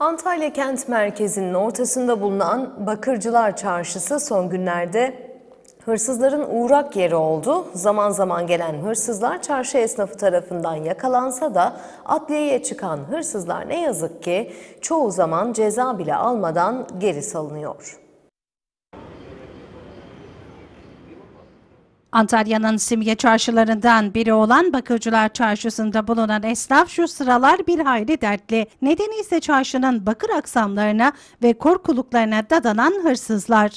Antalya kent merkezinin ortasında bulunan Bakırcılar Çarşısı son günlerde hırsızların uğrak yeri oldu. Zaman zaman gelen hırsızlar çarşı esnafı tarafından yakalansa da adliyeye çıkan hırsızlar ne yazık ki çoğu zaman ceza bile almadan geri salınıyor. Antalya'nın simge çarşılarından biri olan Bakırcılar Çarşısı'nda bulunan esnaf şu sıralar bir hayli dertli. Nedeni ise çarşının bakır aksamlarına ve korkuluklarına dadanan hırsızlar.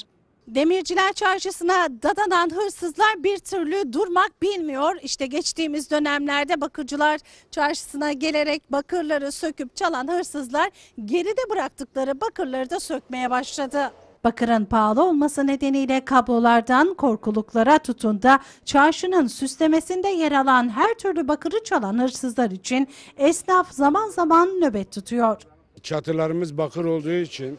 Demirciler Çarşısı'na dadanan hırsızlar bir türlü durmak bilmiyor. İşte geçtiğimiz dönemlerde Bakırcılar Çarşısı'na gelerek bakırları söküp çalan hırsızlar geride bıraktıkları bakırları da sökmeye başladı. Bakırın pahalı olması nedeniyle kablolardan korkuluklara tutun da çarşının süslemesinde yer alan her türlü bakırı çalan hırsızlar için esnaf zaman zaman nöbet tutuyor. Çatılarımız bakır olduğu için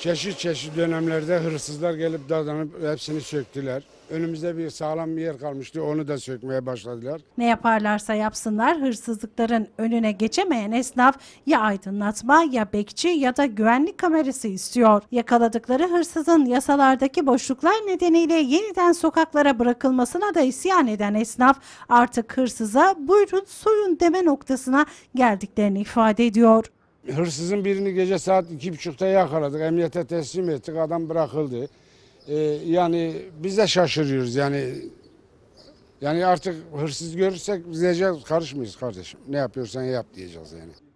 çeşit çeşit dönemlerde hırsızlar gelip dadanıp hepsini söktüler. Önümüzde bir sağlam bir yer kalmıştı. Onu da sökmeye başladılar. Ne yaparlarsa yapsınlar hırsızlıkların önüne geçemeyen esnaf ya aydınlatma ya bekçi ya da güvenlik kamerası istiyor. Yakaladıkları hırsızın yasalardaki boşluklar nedeniyle yeniden sokaklara bırakılmasına da isyan eden esnaf artık hırsıza buyurun soyun deme noktasına geldiklerini ifade ediyor. Hırsızın birini gece saat iki buçukta yakaladık. Emniyete teslim ettik. Adam bırakıldı e, yani biz de şaşırıyoruz yani yani artık hırsız görürsek biz diyeceğiz karışmayız kardeşim. Ne yapıyorsan yap diyeceğiz yani.